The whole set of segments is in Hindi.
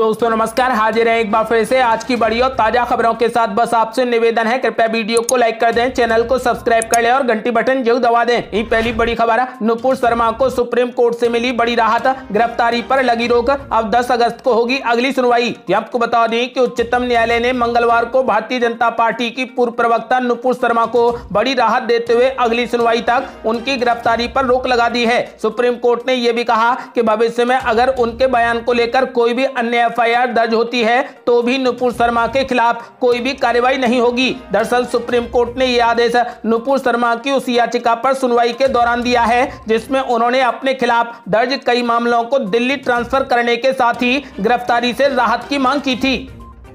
दोस्तों नमस्कार हाजिर है एक बार फिर से आज की बड़ी और ताजा खबरों के साथ बस आपसे निवेदन है कृपया वीडियो को लाइक कर दें चैनल को सब्सक्राइब कर लें और घंटी बटन जरूर दबा दें यही पहली बड़ी खबर है नुपुर शर्मा को सुप्रीम कोर्ट से मिली बड़ी राहत गिरफ्तारी पर लगी रोक अब 10 अगस्त को होगी अगली सुनवाई आपको बता दें की उच्चतम न्यायालय ने मंगलवार को भारतीय जनता पार्टी की पूर्व प्रवक्ता नुपुर शर्मा को बड़ी राहत देते हुए अगली सुनवाई तक उनकी गिरफ्तारी पर रोक लगा दी है सुप्रीम कोर्ट ने यह भी कहा की भविष्य में अगर उनके बयान को लेकर कोई भी अन्य एफआईआर दर्ज होती है तो भी नुपुर शर्मा के खिलाफ कोई भी कार्रवाई नहीं होगी दरअसल सुप्रीम कोर्ट ने यह आदेश नुपुर शर्मा की उस याचिका पर सुनवाई के दौरान दिया है जिसमें उन्होंने अपने खिलाफ दर्ज कई मामलों को दिल्ली ट्रांसफर करने के साथ ही गिरफ्तारी से राहत की मांग की थी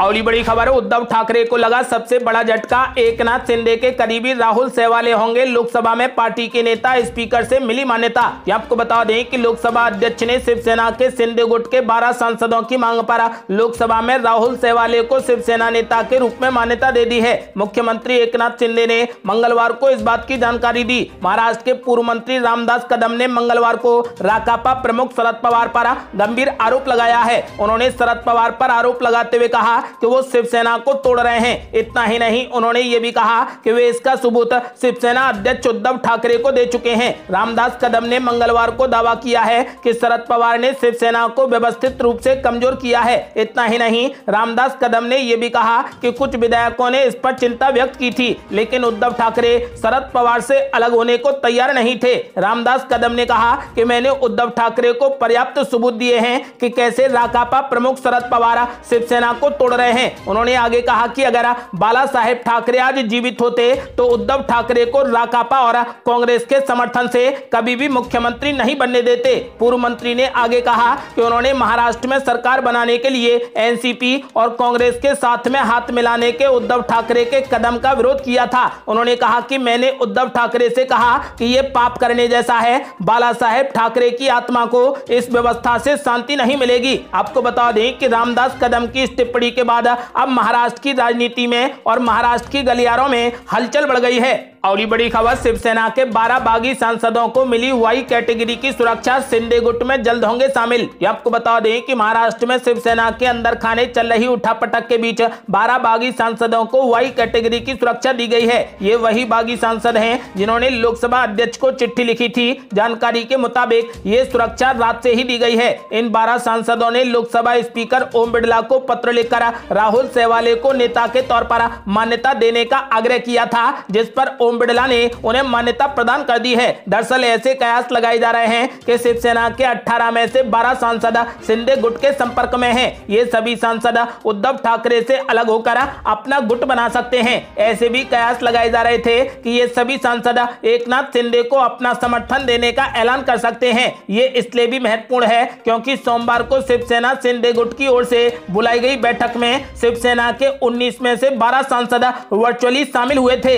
अगली बड़ी खबर है उद्धव ठाकरे को लगा सबसे बड़ा झटका एकनाथ शिंदे के करीबी राहुल सेवाले होंगे लोकसभा में पार्टी के नेता स्पीकर से मिली मान्यता आपको बता दें कि लोकसभा अध्यक्ष ने शिवसेना के शिंदे गुट के 12 सांसदों की मांग पर लोकसभा में राहुल सेवाले को शिवसेना नेता के रूप में मान्यता दे दी है मुख्यमंत्री एक शिंदे ने मंगलवार को इस बात की जानकारी दी महाराष्ट्र के पूर्व मंत्री रामदास कदम ने मंगलवार को राकापा प्रमुख शरद पवार पर गंभीर आरोप लगाया है उन्होंने शरद पवार पर आरोप लगाते हुए कहा कि वो शिवसेना को तोड़ रहे हैं इतना ही नहीं उन्होंने ये भी कहा कि वे इसका सबूत शिवसेना अध्यक्ष उद्धव ठाकरे को दे चुके हैं रामदास कदम ने मंगलवार को दावा किया है कि शरद पवार ने शिवसेना को व्यवस्थित रूप से कमजोर किया है इतना ही नहीं रामदास कदम ने यह भी कहा कि कुछ विधायकों ने इस पर चिंता व्यक्त की थी लेकिन उद्धव ठाकरे शरद पवार से अलग होने को तैयार नहीं थे रामदास कदम ने कहा कि मैंने उद्धव ठाकरे को पर्याप्त सबूत दिए हैं कि कैसे राकापा प्रमुख शरद पवार शिवसेना को तोड़ छोड़ रहे हैं उन्होंने आगे कहा कि अगर बाला साहेब ठाकरे आज जीवित होते तो उद्धव ठाकरे को राकापा और कांग्रेस के समर्थन से कभी भी मुख्यमंत्री नहीं बनने देते पूर्व मंत्री ने आगे कहा कि उन्होंने महाराष्ट्र में सरकार बनाने के लिए एनसीपी और कांग्रेस के साथ में हाथ मिलाने के उद्धव ठाकरे के कदम का विरोध किया था उन्होंने कहा कि मैंने उद्धव ठाकरे से कहा कि ये पाप करने जैसा है बाला साहेब ठाकरे की आत्मा को इस व्यवस्था से शांति नहीं मिलेगी आपको बता दें कि रामदास कदम की इस टिप्पणी के बाद अब महाराष्ट्र की राजनीति में और महाराष्ट्र की गलियारों में हलचल बढ़ गई है और ये बड़ी खबर शिवसेना के 12 बागी सांसदों को मिली वाई कैटेगरी की सुरक्षा सिंधे गुट में जल्द होंगे शामिल ये आपको बता दें कि महाराष्ट्र में शिवसेना के अंदर खाने चल रही उठापटक के बीच 12 बागी सांसदों को वाई कैटेगरी की सुरक्षा दी गई है ये वही बागी सांसद है जिन्होंने लोकसभा अध्यक्ष को चिट्ठी लिखी थी जानकारी के मुताबिक ये सुरक्षा रात से ही दी गई है इन बारह सांसदों ने लोकसभा स्पीकर ओम बिड़ला को पत्र लिखकर राहुल सेवाले को नेता के तौर पर मान्यता देने का आग्रह किया था जिस पर ओम ओम बिड़ला ने उन्हें मान्यता प्रदान कर दी है दरअसल ऐसे कयास लगाए जा रहे हैं कि शिवसेना के 18 में से 12 सांसद सिंधे गुट के संपर्क में हैं ये सभी सांसद उद्धव ठाकरे से अलग होकर अपना गुट बना सकते हैं ऐसे भी कयास लगाए जा रहे थे कि ये सभी सांसद एक शिंदे को अपना समर्थन देने का ऐलान कर सकते हैं ये इसलिए भी महत्वपूर्ण है क्योंकि सोमवार को शिवसेना सिंधे गुट की ओर से बुलाई गई बैठक में शिवसेना के 19 में से 12 सांसद वर्चुअली शामिल हुए थे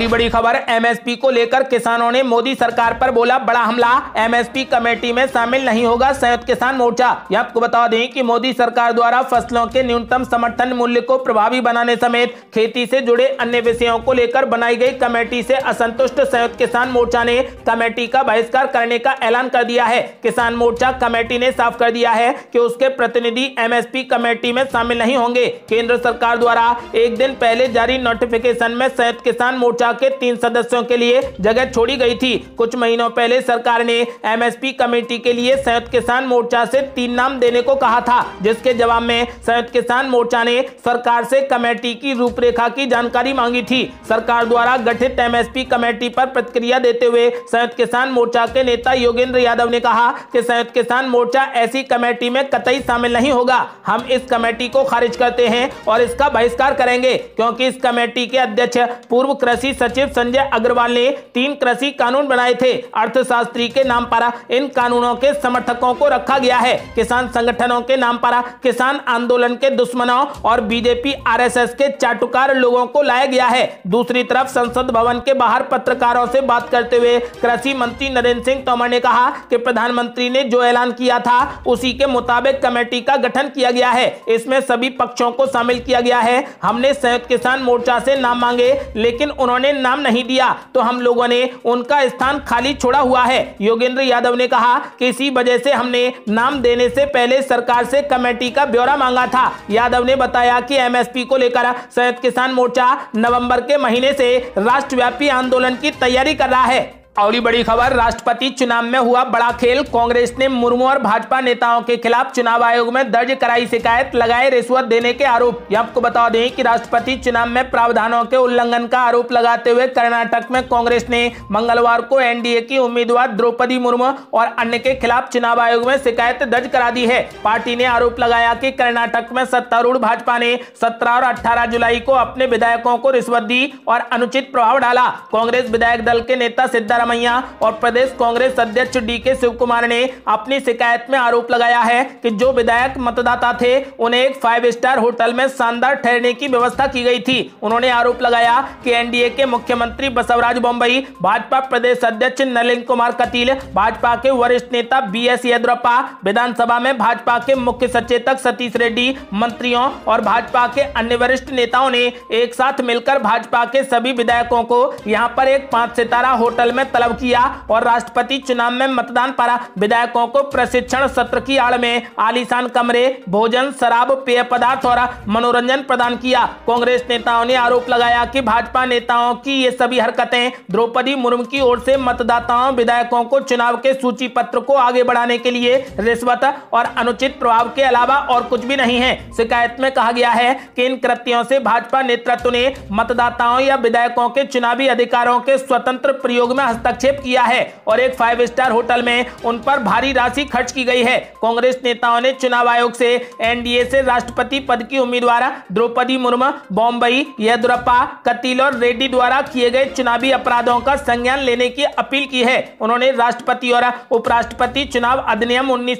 ये बड़ी खबर एमएसपी को लेकर किसानों ने मोदी सरकार पर बोला बड़ा हमला एमएसपी कमेटी में शामिल नहीं होगा संयुक्त किसान मोर्चा यह आपको बता दें कि मोदी सरकार द्वारा फसलों के न्यूनतम समर्थन मूल्य को प्रभावी बनाने समेत खेती से जुड़े अन्य विषयों को लेकर बनाई गई कमेटी से असंतुष्ट संयुक्त किसान मोर्चा ने कमेटी का बहिष्कार करने का ऐलान कर दिया है किसान मोर्चा कमेटी ने साफ कर दिया है की उसके प्रतिनिधि एम कमेटी में शामिल नहीं होंगे केंद्र सरकार द्वारा एक दिन पहले जारी नोटिफिकेशन में संयुक्त किसान मोर्चा के तीन सदस्यों के लिए जगह छोड़ी गई थी कुछ महीनों पहले सरकार ने एमएसपी कमेटी के लिए संयुक्त किसान मोर्चा से तीन नाम देने को कहा था जिसके जवाब में संयुक्त किसान मोर्चा ने सरकार से कमेटी की रूपरेखा की जानकारी मांगी थी सरकार द्वारा गठित एमएसपी कमेटी पर प्रतिक्रिया देते हुए संयुक्त किसान मोर्चा के नेता योगेंद्र यादव ने कहा कि संयुक्त किसान मोर्चा ऐसी कमेटी में कतई शामिल नहीं होगा हम इस कमेटी को खारिज करते हैं और इसका बहिष्कार करेंगे क्योंकि इस कमेटी के अध्यक्ष पूर्व कृषि कृषि सचिव संजय अग्रवाल ने तीन कृषि कानून बनाए थे अर्थशास्त्री के नाम पर इन कानूनों के समर्थकों को रखा गया है किसान संगठनों के नाम पर किसान आंदोलन के दुश्मनों और बीजेपी आर के चाटुकार लोगों को लाया गया है दूसरी तरफ संसद भवन के बाहर पत्रकारों से बात करते हुए कृषि मंत्री नरेंद्र सिंह तोमर ने कहा कि प्रधानमंत्री ने जो ऐलान किया था उसी के मुताबिक कमेटी का गठन किया गया है इसमें सभी पक्षों को शामिल किया गया है हमने संयुक्त किसान मोर्चा से नाम मांगे लेकिन उन्होंने नाम नहीं दिया तो हम लोगों ने उनका स्थान खाली छोड़ा हुआ है योगेंद्र यादव ने कहा कि इसी वजह से हमने नाम देने से पहले सरकार से कमेटी का ब्यौरा मांगा था यादव ने बताया कि एमएसपी को लेकर संयुक्त किसान मोर्चा नवंबर के महीने से राष्ट्रव्यापी आंदोलन की तैयारी कर रहा है अगली बड़ी खबर राष्ट्रपति चुनाव में हुआ बड़ा खेल कांग्रेस ने मुर्मू और भाजपा नेताओं के खिलाफ चुनाव आयोग में दर्ज कराई शिकायत लगाए रिश्वत देने के आरोप यह आपको बता दें कि राष्ट्रपति चुनाव में प्रावधानों के उल्लंघन का आरोप लगाते हुए कर्नाटक में कांग्रेस ने मंगलवार को एनडीए की उम्मीदवार द्रौपदी मुर्मू और अन्य के खिलाफ चुनाव आयोग में शिकायत दर्ज करा दी है पार्टी ने आरोप लगाया की कर्नाटक में सत्तारूढ़ भाजपा ने सत्रह और अठारह जुलाई को अपने विधायकों को रिश्वत दी और अनुचित प्रभाव डाला कांग्रेस विधायक दल के नेता सिद्धाराम सिद्धारामैया और प्रदेश कांग्रेस अध्यक्ष डी के शिव कुमार ने अपनी शिकायत में आरोप लगाया है कि जो विधायक मतदाता थे उन्हें एक फाइव स्टार होटल में शानदार ठहरने की व्यवस्था की गई थी उन्होंने आरोप लगाया कि एनडीए के मुख्यमंत्री बसवराज बम्बई भाजपा प्रदेश अध्यक्ष नलिन कुमार कतील भाजपा के वरिष्ठ नेता बी एस येदुरप्पा विधानसभा में भाजपा के मुख्य सचेतक सतीश रेड्डी मंत्रियों और भाजपा के अन्य वरिष्ठ नेताओं ने एक साथ मिलकर भाजपा के सभी विधायकों को यहाँ पर एक पांच सितारा होटल में तलब किया और राष्ट्रपति चुनाव में मतदान पर विधायकों को प्रशिक्षण सत्र की आड़ में आलिशान कमरे भोजन शराब पेय पदार्थ और मनोरंजन प्रदान किया कांग्रेस नेताओं ने आरोप लगाया कि भाजपा नेताओं की ये सभी हरकतें द्रौपदी मुर्मू की ओर से मतदाताओं विधायकों को चुनाव के सूची पत्र को आगे बढ़ाने के लिए रिश्वत और अनुचित प्रभाव के अलावा और कुछ भी नहीं है शिकायत में कहा गया है कि इन कृत्यों से भाजपा नेतृत्व ने मतदाताओं या विधायकों के चुनावी अधिकारों के स्वतंत्र प्रयोग में हस्त हस्तक्षेप किया है और एक फाइव स्टार होटल में उन पर भारी राशि खर्च की गई है कांग्रेस नेताओं ने चुनाव आयोग से एनडीए से राष्ट्रपति पद की उम्मीदवार द्रौपदी मुर्मू बॉम्बई येदुरप्पा कतील और रेड्डी द्वारा किए गए चुनावी अपराधों का संज्ञान लेने की अपील की है उन्होंने राष्ट्रपति और उपराष्ट्रपति चुनाव अधिनियम उन्नीस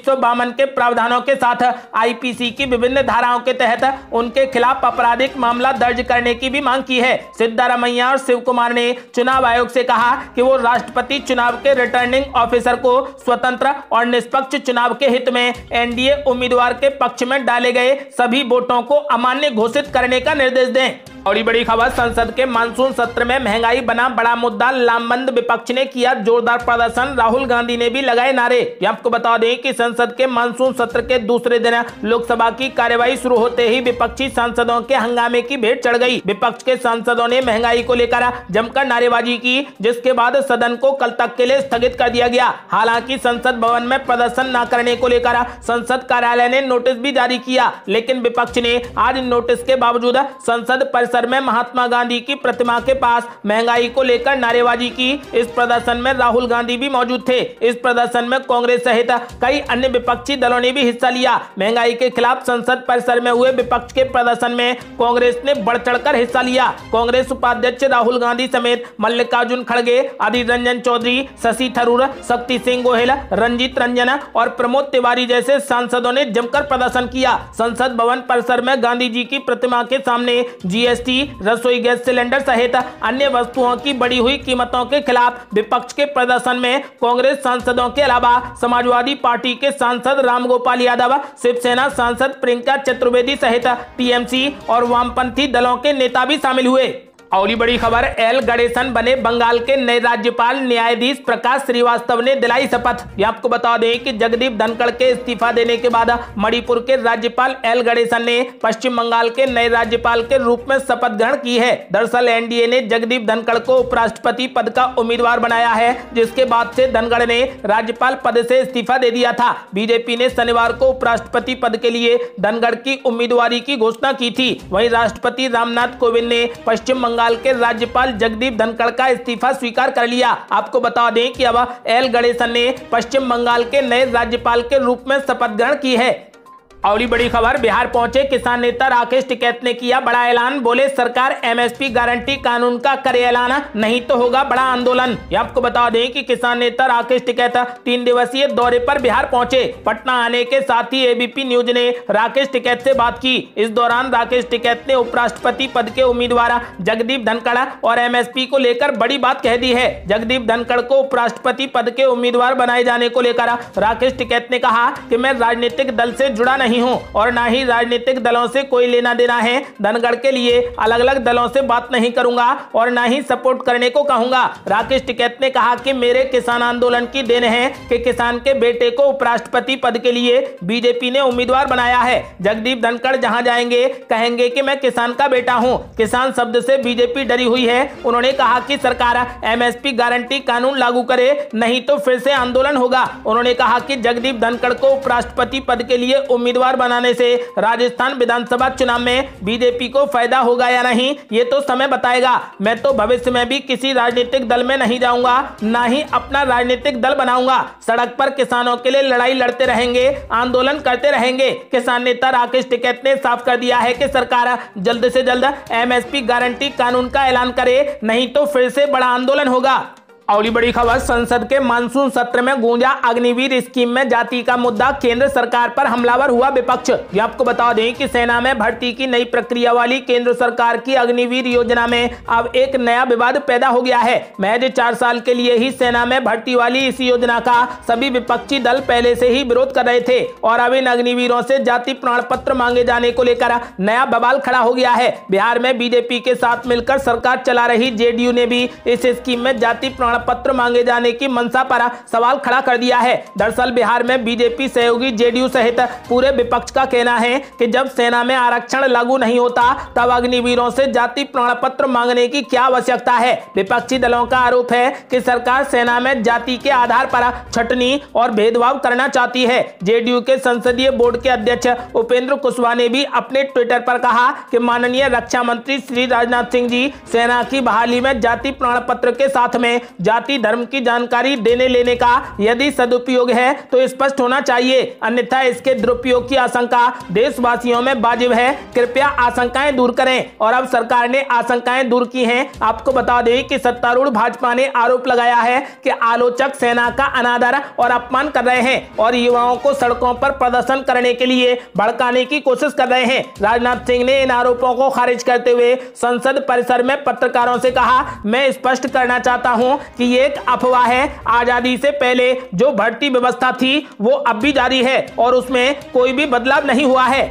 के प्रावधानों के साथ आईपीसी की विभिन्न धाराओं के तहत उनके खिलाफ आपराधिक मामला दर्ज करने की भी मांग की है सिद्धारमैया और शिव कुमार ने चुनाव आयोग से कहा कि वो राष्ट्रपति चुनाव के रिटर्निंग ऑफिसर को स्वतंत्र और निष्पक्ष चुनाव के हित में एनडीए उम्मीदवार के पक्ष में डाले गए सभी वोटों को अमान्य घोषित करने का निर्देश दें बड़ी बड़ी खबर संसद के मानसून सत्र में महंगाई बना बड़ा मुद्दा लामबंद विपक्ष ने किया जोरदार प्रदर्शन राहुल गांधी ने भी लगाए नारे आपको बता दें कि संसद के मानसून सत्र के दूसरे दिन लोकसभा की कार्यवाही शुरू होते ही विपक्षी सांसदों के हंगामे की भेंट चढ़ गई विपक्ष के सांसदों ने महंगाई को लेकर जमकर नारेबाजी की जिसके बाद सदन को कल तक के लिए स्थगित कर दिया गया हालांकि संसद भवन में प्रदर्शन न करने को लेकर संसद कार्यालय ने नोटिस भी जारी किया लेकिन विपक्ष ने आज नोटिस के बावजूद संसद परिषद अवसर में महात्मा गांधी की प्रतिमा के पास महंगाई को लेकर नारेबाजी की इस प्रदर्शन में राहुल गांधी भी मौजूद थे इस प्रदर्शन में कांग्रेस सहित कई अन्य विपक्षी दलों ने भी हिस्सा लिया महंगाई के खिलाफ संसद परिसर में हुए विपक्ष के प्रदर्शन में कांग्रेस ने बढ़ चढ़कर हिस्सा लिया कांग्रेस उपाध्यक्ष राहुल गांधी समेत मल्लिकार्जुन खड़गे अधीर रंजन चौधरी शशि थरूर शक्ति सिंह गोहिल रंजीत रंजन और प्रमोद तिवारी जैसे सांसदों ने जमकर प्रदर्शन किया संसद भवन परिसर में गांधी जी की प्रतिमा के सामने जीएस जीएसटी रसोई गैस सिलेंडर सहित अन्य वस्तुओं की बढ़ी हुई कीमतों के खिलाफ विपक्ष के प्रदर्शन में कांग्रेस सांसदों के अलावा समाजवादी पार्टी के सांसद रामगोपाल यादव शिवसेना सांसद प्रियंका चतुर्वेदी सहित टीएमसी और वामपंथी दलों के नेता भी शामिल हुए अगली बड़ी खबर एल गणेशन बने बंगाल के नए राज्यपाल न्यायाधीश प्रकाश श्रीवास्तव ने दिलाई शपथ ये आपको बता दें कि जगदीप धनखड़ के इस्तीफा देने के बाद मणिपुर के राज्यपाल एल गणेशन ने पश्चिम बंगाल के नए राज्यपाल के रूप में शपथ ग्रहण की है दरअसल एनडीए ने जगदीप धनखड़ को उपराष्ट्रपति पद का उम्मीदवार बनाया है जिसके बाद ऐसी धनखड़ ने राज्यपाल पद ऐसी इस्तीफा दे दिया था बीजेपी ने शनिवार को उपराष्ट्रपति पद के लिए धनखड़ की उम्मीदवार की घोषणा की थी वही राष्ट्रपति रामनाथ कोविंद ने पश्चिम बंगाल बंगाल के राज्यपाल जगदीप धनखड़ का इस्तीफा स्वीकार कर लिया आपको बता दें कि अब एल गणेशन ने पश्चिम बंगाल के नए राज्यपाल के रूप में शपथ ग्रहण की है अगली बड़ी खबर बिहार पहुंचे किसान नेता राकेश टिकैत ने किया बड़ा ऐलान बोले सरकार एमएसपी गारंटी कानून का करे ऐलान नहीं तो होगा बड़ा आंदोलन आपको बता दें कि किसान नेता राकेश टिकैत तीन दिवसीय दौरे पर बिहार पहुंचे पटना आने के साथ ही एबीपी न्यूज ने राकेश टिकैत से बात की इस दौरान राकेश टिकैत ने उपराष्ट्रपति पद के उम्मीदवार जगदीप धनखड़ और एम को लेकर बड़ी बात कह दी है जगदीप धनखड़ को उपराष्ट्रपति पद के उम्मीदवार बनाए जाने को लेकर राकेश टिकैत ने कहा की मैं राजनीतिक दल से जुड़ा नहीं नहीं हूँ और ना ही राजनीतिक दलों से कोई लेना देना है धनगढ़ के लिए अलग अलग दलों से बात नहीं करूंगा और ना ही सपोर्ट करने को कहूंगा राकेश टिकैत ने कहा कि मेरे किसान आंदोलन की देन है कि किसान के बेटे को उपराष्ट्रपति पद के लिए बीजेपी ने उम्मीदवार बनाया है जगदीप धनखड़ जहाँ जाएंगे कहेंगे की मैं किसान का बेटा हूँ किसान शब्द से बीजेपी डरी हुई है उन्होंने कहा की सरकार एम गारंटी कानून लागू करे नहीं तो फिर से आंदोलन होगा उन्होंने कहा कि जगदीप धनखड़ को उपराष्ट्रपति पद के लिए उम्मीद उम्मीदवार बनाने से राजस्थान विधानसभा चुनाव में बीजेपी को फायदा होगा या नहीं ये तो समय बताएगा मैं तो भविष्य में भी किसी राजनीतिक दल में नहीं जाऊंगा न ही अपना राजनीतिक दल बनाऊंगा सड़क पर किसानों के लिए लड़ाई लड़ते रहेंगे आंदोलन करते रहेंगे किसान नेता राकेश टिकैत ने साफ कर दिया है कि सरकार जल्द से जल्द एमएसपी गारंटी कानून का ऐलान करे नहीं तो फिर से बड़ा आंदोलन होगा अगली बड़ी खबर संसद के मानसून सत्र में गूंजा अग्निवीर स्कीम में जाति का मुद्दा केंद्र सरकार पर हमलावर हुआ विपक्ष ये आपको बता दें कि सेना में भर्ती की नई प्रक्रिया वाली केंद्र सरकार की अग्निवीर योजना में अब एक नया विवाद पैदा हो गया है महज चार साल के लिए ही सेना में भर्ती वाली इस योजना का सभी विपक्षी दल पहले से ही विरोध कर रहे थे और अब इन अग्निवीरों से जाति प्रमाण पत्र मांगे जाने को लेकर नया बवाल खड़ा हो गया है बिहार में बीजेपी के साथ मिलकर सरकार चला रही जेडीयू ने भी इस स्कीम में जाति प्रमाण द्वारा पत्र मांगे जाने की मंशा पर सवाल खड़ा कर दिया है दरअसल बिहार में बीजेपी सहयोगी जेडीयू सहित पूरे विपक्ष का कहना है कि जब सेना में आरक्षण लागू नहीं होता तब अग्निवीरों से जाति प्रमाण पत्र मांगने की क्या आवश्यकता है विपक्षी दलों का आरोप है कि सरकार सेना में जाति के आधार पर छटनी और भेदभाव करना चाहती है जेडीयू के संसदीय बोर्ड के अध्यक्ष उपेंद्र कुशवाहा ने भी अपने ट्विटर पर कहा कि माननीय रक्षा मंत्री श्री राजनाथ सिंह जी सेना की बहाली में जाति प्रमाण पत्र के साथ में जाति धर्म की जानकारी देने लेने का यदि सदुपयोग है तो स्पष्ट होना चाहिए अन्यथा इसके दुरुपयोग की आशंका देशवासियों में वाजिब है कृपया आशंकाएं दूर करें और अब सरकार ने आशंकाएं दूर की हैं आपको बता दें कि सत्तारूढ़ भाजपा ने आरोप लगाया है कि आलोचक सेना का अनादर और अपमान कर रहे हैं और युवाओं को सड़कों पर प्रदर्शन करने के लिए भड़काने की कोशिश कर रहे हैं राजनाथ सिंह ने इन आरोपों को खारिज करते हुए संसद परिसर में पत्रकारों से कहा मैं स्पष्ट करना चाहता हूं कि एक अफवाह है आजादी से पहले जो भर्ती व्यवस्था थी वो अब भी जारी है और उसमें कोई भी बदलाव नहीं हुआ है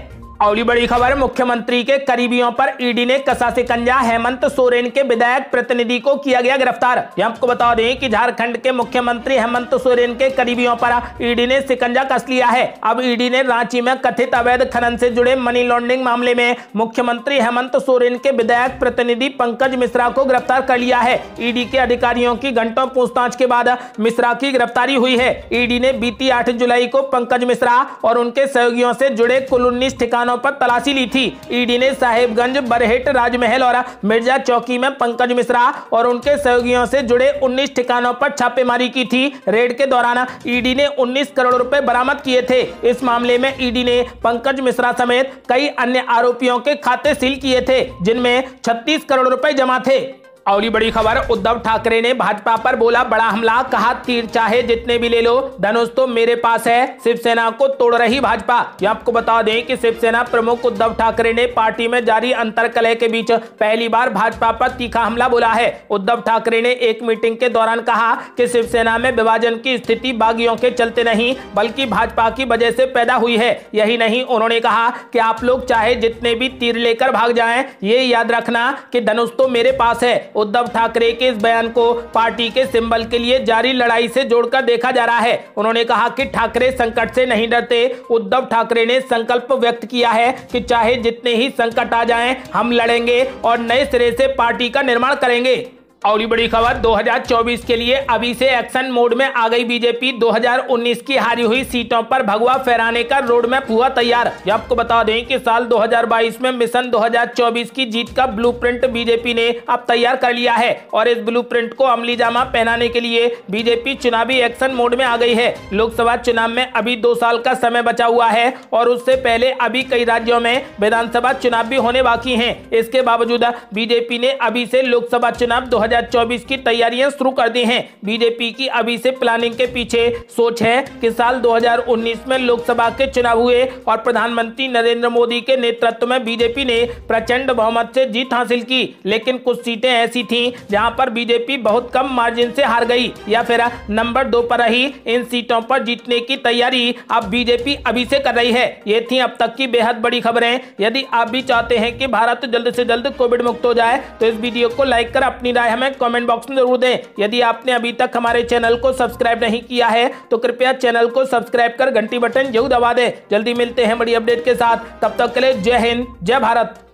अगली बड़ी खबर मुख्यमंत्री के करीबियों पर ईडी ने कसा से कंजा हेमंत सोरेन के विधायक प्रतिनिधि को किया गया गिरफ्तार आपको बता दें कि झारखंड के मुख्यमंत्री हेमंत सोरेन के करीबियों पर ईडी ने सिकंजा कस लिया है अब ईडी ने रांची में कथित अवैध खनन से जुड़े मनी लॉन्ड्रिंग मामले में मुख्यमंत्री हेमंत सोरेन के विधायक प्रतिनिधि पंकज मिश्रा को गिरफ्तार कर लिया है ईडी के अधिकारियों की घंटों पूछताछ के बाद मिश्रा की गिरफ्तारी हुई है ईडी ने बीती आठ जुलाई को पंकज मिश्रा और उनके सहयोगियों से जुड़े कुल उन्नीस ठिकान ठिकानों पर तलाशी ली थी ईडी ने साहेबगंज बरहेट राजमहल और मिर्जा चौकी में पंकज मिश्रा और उनके सहयोगियों से जुड़े 19 ठिकानों पर छापेमारी की थी रेड के दौरान ईडी ने 19 करोड़ रुपए बरामद किए थे इस मामले में ईडी ने पंकज मिश्रा समेत कई अन्य आरोपियों के खाते सील किए थे जिनमें छत्तीस करोड़ रुपए जमा थे अगली बड़ी खबर उद्धव ठाकरे ने भाजपा पर बोला बड़ा हमला कहा तीर चाहे जितने भी ले लो धनुष तो मेरे पास है शिवसेना को तोड़ रही भाजपा ये आपको बता दें कि शिवसेना प्रमुख उद्धव ठाकरे ने पार्टी में जारी अंतर कलह के बीच पहली बार भाजपा पर तीखा हमला बोला है उद्धव ठाकरे ने एक मीटिंग के दौरान कहा कि शिवसेना में विभाजन की स्थिति बागियों के चलते नहीं बल्कि भाजपा की वजह से पैदा हुई है यही नहीं उन्होंने कहा कि आप लोग चाहे जितने भी तीर लेकर भाग जाए ये याद रखना की धनुष तो मेरे पास है उद्धव ठाकरे के इस बयान को पार्टी के सिंबल के लिए जारी लड़ाई से जोड़कर देखा जा रहा है उन्होंने कहा कि ठाकरे संकट से नहीं डरते उद्धव ठाकरे ने संकल्प व्यक्त किया है कि चाहे जितने ही संकट आ जाएं हम लड़ेंगे और नए सिरे से पार्टी का निर्माण करेंगे और बड़ी खबर 2024 के लिए अभी से एक्शन मोड में आ गई बीजेपी 2019 की हारी हुई सीटों पर भगवा फहराने का रोड मैप हुआ तैयार आपको बता दें कि साल 2022 में मिशन 2024 की जीत का ब्लूप्रिंट बीजेपी ने अब तैयार कर लिया है और इस ब्लूप्रिंट को अमली जामा पहनाने के लिए बीजेपी चुनावी एक्शन मोड में आ गई है लोकसभा चुनाव में अभी दो साल का समय बचा हुआ है और उससे पहले अभी कई राज्यों में विधानसभा चुनाव भी होने बाकी है इसके बावजूद बीजेपी ने अभी से लोकसभा चुनाव दो 2024 की तैयारियां शुरू कर दी हैं बीजेपी की अभी से प्लानिंग के पीछे सोच है कि साल 2019 में लोकसभा के चुनाव हुए और प्रधानमंत्री नरेंद्र मोदी के नेतृत्व में बीजेपी ने प्रचंड बहुमत से जीत हासिल की लेकिन कुछ सीटें ऐसी थी जहाँ पर बीजेपी बहुत कम मार्जिन से हार गई या फिर नंबर दो पर रही इन सीटों पर जीतने की तैयारी अब बीजेपी अभी से कर रही है ये थी अब तक की बेहद बड़ी खबरें यदि आप भी चाहते हैं कि भारत जल्द से जल्द कोविड मुक्त हो जाए तो इस वीडियो को लाइक कर अपनी राय हमें कमेंट बॉक्स में जरूर दें यदि आपने अभी तक हमारे चैनल को सब्सक्राइब नहीं किया है तो कृपया चैनल को सब्सक्राइब कर घंटी बटन जरूर दबा दें जल्दी मिलते हैं बड़ी अपडेट के साथ तब तक के लिए जय हिंद जय भारत